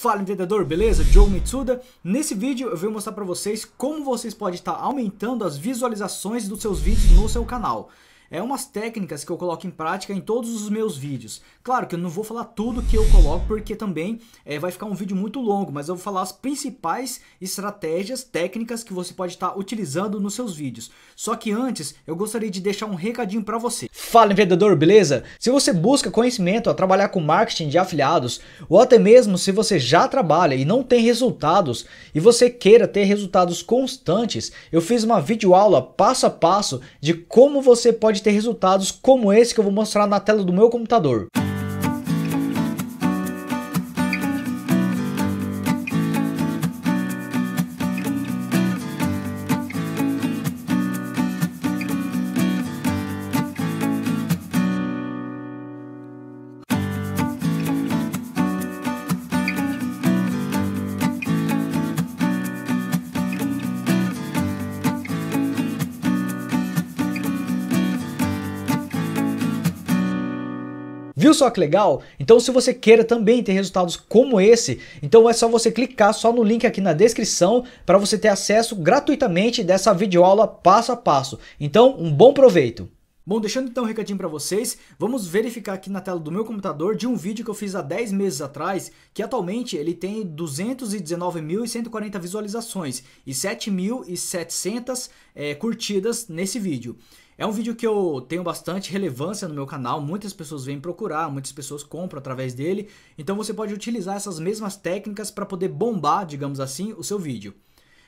Fala empreendedor, beleza? Joe Mitsuda. Nesse vídeo eu vou mostrar para vocês como vocês podem estar aumentando as visualizações dos seus vídeos no seu canal é umas técnicas que eu coloco em prática em todos os meus vídeos. Claro que eu não vou falar tudo que eu coloco, porque também é, vai ficar um vídeo muito longo, mas eu vou falar as principais estratégias, técnicas que você pode estar tá utilizando nos seus vídeos. Só que antes, eu gostaria de deixar um recadinho para você. Fala empreendedor, beleza? Se você busca conhecimento a trabalhar com marketing de afiliados, ou até mesmo se você já trabalha e não tem resultados, e você queira ter resultados constantes, eu fiz uma videoaula passo a passo de como você pode ter resultados como esse que eu vou mostrar na tela do meu computador. Viu só que legal? Então se você queira também ter resultados como esse, então é só você clicar só no link aqui na descrição para você ter acesso gratuitamente dessa videoaula passo a passo. Então um bom proveito! Bom, deixando então um recadinho para vocês, vamos verificar aqui na tela do meu computador de um vídeo que eu fiz há 10 meses atrás, que atualmente ele tem 219.140 visualizações e 7.700 é, curtidas nesse vídeo. É um vídeo que eu tenho bastante relevância no meu canal, muitas pessoas vêm procurar, muitas pessoas compram através dele, então você pode utilizar essas mesmas técnicas para poder bombar, digamos assim, o seu vídeo.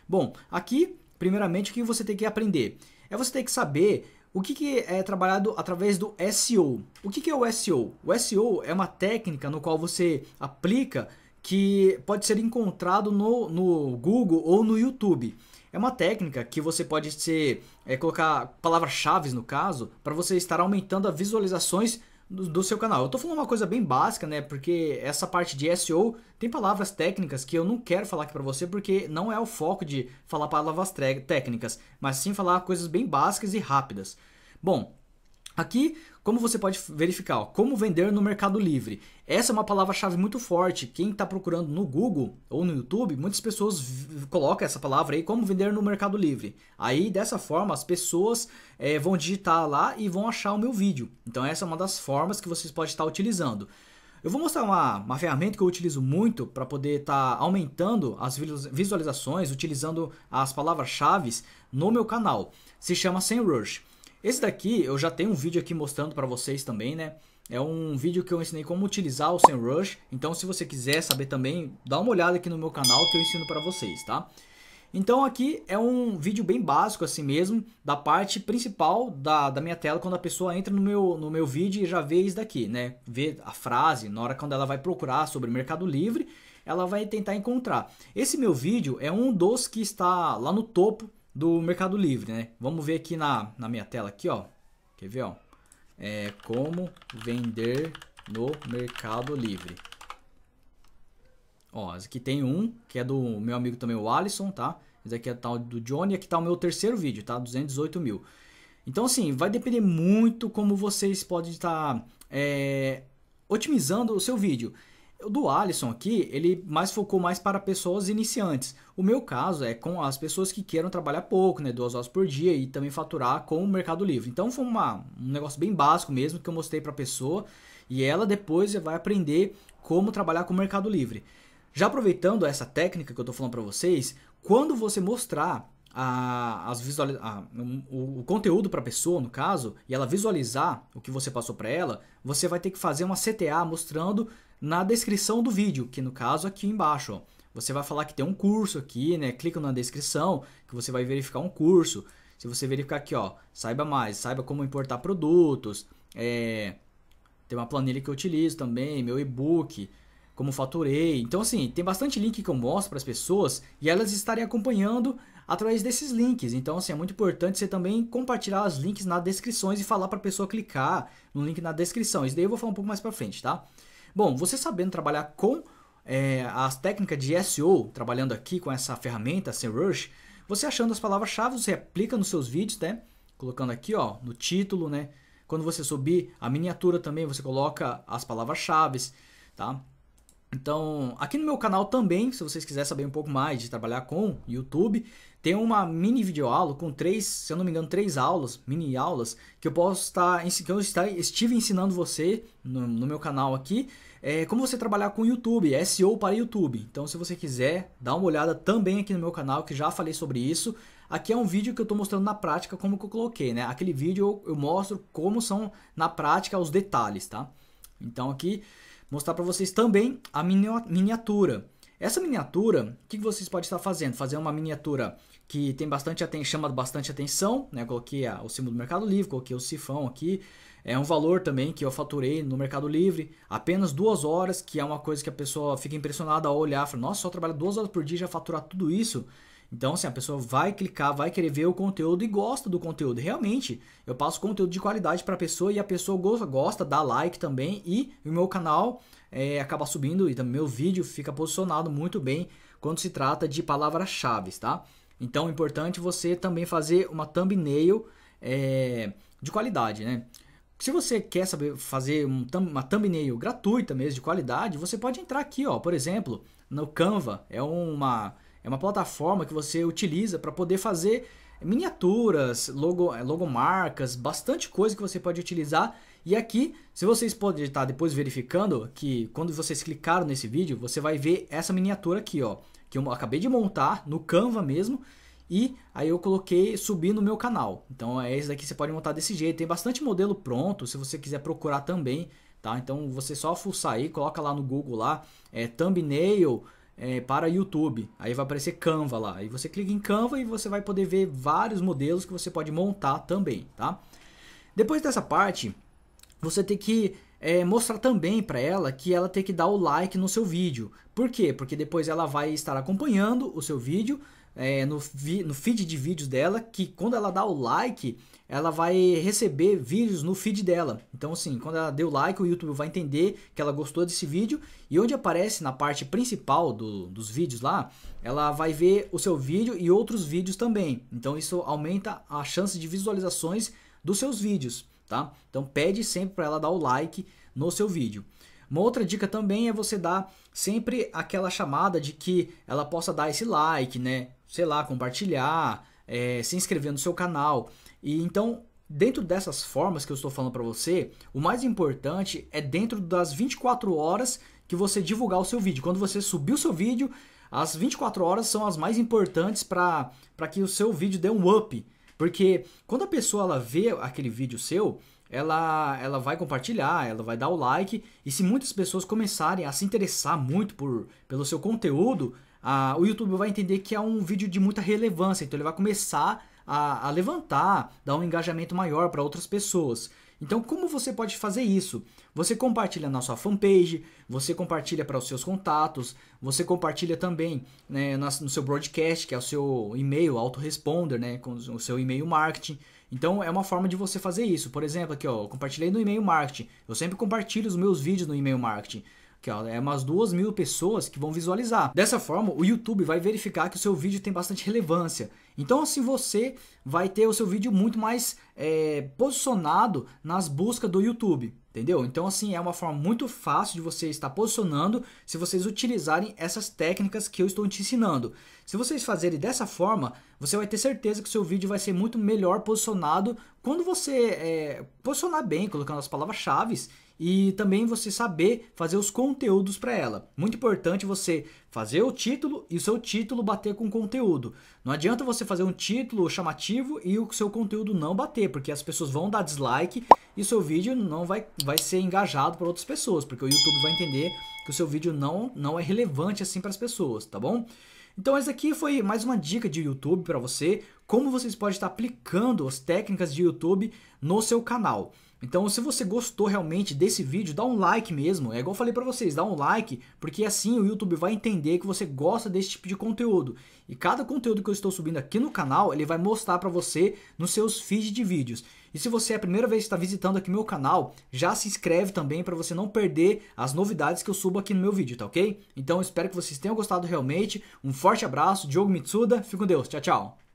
Bom, aqui, primeiramente, o que você tem que aprender? É você ter que saber o que, que, é trabalhado através do SEO? O que, que é o SEO? O SEO é uma técnica no qual você aplica que pode ser encontrado no, no Google ou no YouTube. É uma técnica que você pode ser, é, colocar palavras-chave no caso, para você estar aumentando as visualizações do, do, seu canal. Eu tô falando uma coisa bem básica, né? Porque essa parte de SEO tem palavras técnicas que eu não quero falar aqui para você porque não é o foco de falar palavras técnicas, mas sim falar coisas bem básicas e rápidas. Bom, Aqui, como você pode verificar, ó, como vender no Mercado Livre. Essa é uma palavra-chave muito forte. Quem está procurando no Google ou no YouTube, muitas pessoas colocam essa palavra aí, como vender no Mercado Livre. Aí, dessa forma, as pessoas é, vão digitar lá e vão achar o meu vídeo. Então, essa é uma das formas que vocês podem estar utilizando. Eu vou mostrar uma, uma ferramenta que eu utilizo muito para poder estar tá aumentando as visualizações, utilizando as palavras-chave no meu canal. Se chama SEMrush. Esse daqui eu já tenho um vídeo aqui mostrando para vocês também, né? É um vídeo que eu ensinei como utilizar o SEMrush. Então, se você quiser saber também, dá uma olhada aqui no meu canal que eu ensino para vocês, tá? Então, aqui é um vídeo bem básico assim mesmo, da parte principal da, da minha tela, quando a pessoa entra no meu, no meu vídeo e já vê isso daqui, né? Vê a frase, na hora quando ela vai procurar sobre Mercado Livre, ela vai tentar encontrar. Esse meu vídeo é um dos que está lá no topo do Mercado Livre, né? Vamos ver aqui na, na minha tela aqui, ó. Quer ver, ó? É como vender no Mercado Livre. Ó, aqui tem um, que é do meu amigo também, o Alisson, tá? Esse aqui é tal do Johnny, aqui tá o meu terceiro vídeo, tá? 218 mil. Então, assim, vai depender muito como vocês podem estar é, otimizando o seu vídeo. O do Alisson aqui, ele mais focou mais para pessoas iniciantes. O meu caso é com as pessoas que queiram trabalhar pouco, né, duas horas por dia e também faturar com o Mercado Livre. Então foi uma, um negócio bem básico mesmo que eu mostrei para a pessoa e ela depois vai aprender como trabalhar com o Mercado Livre. Já aproveitando essa técnica que eu estou falando para vocês, quando você mostrar a, as a, o, o conteúdo para a pessoa, no caso, e ela visualizar o que você passou para ela, você vai ter que fazer uma CTA mostrando na descrição do vídeo, que no caso aqui embaixo. Ó. Você vai falar que tem um curso aqui, né? Clica na descrição que você vai verificar um curso. Se você verificar aqui, ó, saiba mais, saiba como importar produtos, é, tem uma planilha que eu utilizo também, meu e-book, como faturei. Então, assim, tem bastante link que eu mostro para as pessoas e elas estarem acompanhando através desses links. Então, assim, é muito importante você também compartilhar os links nas descrições e falar para a pessoa clicar no link na descrição. Isso daí eu vou falar um pouco mais para frente, tá? Bom, você sabendo trabalhar com é, as técnicas de SEO, trabalhando aqui com essa ferramenta, sem Rush, você achando as palavras-chave, você aplica nos seus vídeos, né? Colocando aqui, ó, no título, né? Quando você subir a miniatura também, você coloca as palavras-chave, tá? Então, aqui no meu canal também, se vocês quiserem saber um pouco mais de trabalhar com YouTube, tem uma mini videoaula com três, se eu não me engano, três aulas, mini aulas, que eu posso estar, que eu estive ensinando você no, no meu canal aqui, é, como você trabalhar com YouTube, é SEO para YouTube. Então, se você quiser, dá uma olhada também aqui no meu canal, que já falei sobre isso. Aqui é um vídeo que eu estou mostrando na prática como que eu coloquei, né? Aquele vídeo eu, eu mostro como são na prática os detalhes, tá? Então, aqui mostrar para vocês também a miniatura. Essa miniatura, o que vocês podem estar fazendo? Fazer uma miniatura que tem bastante chama bastante atenção, né? Coloquei o símbolo do Mercado Livre, coloquei o sifão aqui. É um valor também que eu faturei no Mercado Livre, apenas duas horas, que é uma coisa que a pessoa fica impressionada ao olhar, fala, nossa, só trabalha duas horas por dia já fatura tudo isso. Então, assim, a pessoa vai clicar, vai querer ver o conteúdo e gosta do conteúdo. Realmente, eu passo conteúdo de qualidade para a pessoa e a pessoa gosta, dá like também e o meu canal é, acaba subindo e também meu vídeo fica posicionado muito bem quando se trata de palavras-chave, tá? Então, é importante você também fazer uma thumbnail é, de qualidade, né? Se você quer saber fazer uma thumbnail gratuita mesmo, de qualidade, você pode entrar aqui, ó, por exemplo, no Canva, é uma é uma plataforma que você utiliza para poder fazer miniaturas, logo, é, logomarcas, bastante coisa que você pode utilizar. E aqui, se vocês podem estar depois verificando, que quando vocês clicaram nesse vídeo, você vai ver essa miniatura aqui, ó, que eu acabei de montar no Canva mesmo. E aí eu coloquei, subir no meu canal. Então é esse daqui você pode montar desse jeito. Tem bastante modelo pronto, se você quiser procurar também, tá? Então você só fuçar aí, coloca lá no Google lá, é, thumbnail, é, para YouTube. Aí vai aparecer Canva lá. Aí você clica em Canva e você vai poder ver vários modelos que você pode montar também, tá? Depois dessa parte, você tem que é, mostrar também para ela que ela tem que dar o like no seu vídeo. Por quê? Porque depois ela vai estar acompanhando o seu vídeo é, no, vi, no feed de vídeos dela que quando ela dá o like, ela vai receber vídeos no feed dela. Então, assim, quando ela deu like, o YouTube vai entender que ela gostou desse vídeo. E onde aparece na parte principal do, dos vídeos lá, ela vai ver o seu vídeo e outros vídeos também. Então, isso aumenta a chance de visualizações dos seus vídeos, tá? Então, pede sempre para ela dar o like no seu vídeo. Uma outra dica também é você dar sempre aquela chamada de que ela possa dar esse like, né? Sei lá, compartilhar, é, se inscrever no seu canal. E então, dentro dessas formas que eu estou falando para você, o mais importante é dentro das 24 horas que você divulgar o seu vídeo. Quando você subir o seu vídeo, as 24 horas são as mais importantes para que o seu vídeo dê um up. Porque quando a pessoa ela vê aquele vídeo seu, ela, ela vai compartilhar, ela vai dar o like. E se muitas pessoas começarem a se interessar muito por, pelo seu conteúdo, a, o YouTube vai entender que é um vídeo de muita relevância. Então ele vai começar a, a levantar, dar um engajamento maior para outras pessoas. Então, como você pode fazer isso? Você compartilha na sua fanpage, você compartilha para os seus contatos, você compartilha também né, no seu broadcast, que é o seu e-mail autoresponder, né, com o seu e-mail marketing. Então é uma forma de você fazer isso. Por exemplo, aqui ó, eu compartilhei no e-mail marketing. Eu sempre compartilho os meus vídeos no e-mail marketing. Que ó, é umas duas mil pessoas que vão visualizar. Dessa forma, o YouTube vai verificar que o seu vídeo tem bastante relevância. Então, assim, você vai ter o seu vídeo muito mais é, posicionado nas buscas do YouTube. Entendeu? Então, assim, é uma forma muito fácil de você estar posicionando se vocês utilizarem essas técnicas que eu estou te ensinando. Se vocês fazerem dessa forma, você vai ter certeza que seu vídeo vai ser muito melhor posicionado quando você é, posicionar bem, colocando as palavras-chave e também você saber fazer os conteúdos para ela. Muito importante você fazer o título e o seu título bater com o conteúdo. Não adianta você fazer um título chamativo e o seu conteúdo não bater, porque as pessoas vão dar dislike e seu vídeo não vai, vai ser engajado por outras pessoas, porque o YouTube vai entender que o seu vídeo não, não é relevante assim para as pessoas, tá bom? Então essa aqui foi mais uma dica de YouTube para você, como vocês podem estar aplicando as técnicas de YouTube no seu canal. Então, se você gostou realmente desse vídeo, dá um like mesmo. É igual eu falei para vocês, dá um like, porque assim o YouTube vai entender que você gosta desse tipo de conteúdo. E cada conteúdo que eu estou subindo aqui no canal, ele vai mostrar para você nos seus feeds de vídeos. E se você é a primeira vez que está visitando aqui meu canal, já se inscreve também para você não perder as novidades que eu subo aqui no meu vídeo, tá ok? Então, espero que vocês tenham gostado realmente. Um forte abraço, Diogo Mitsuda, fique com Deus, tchau, tchau.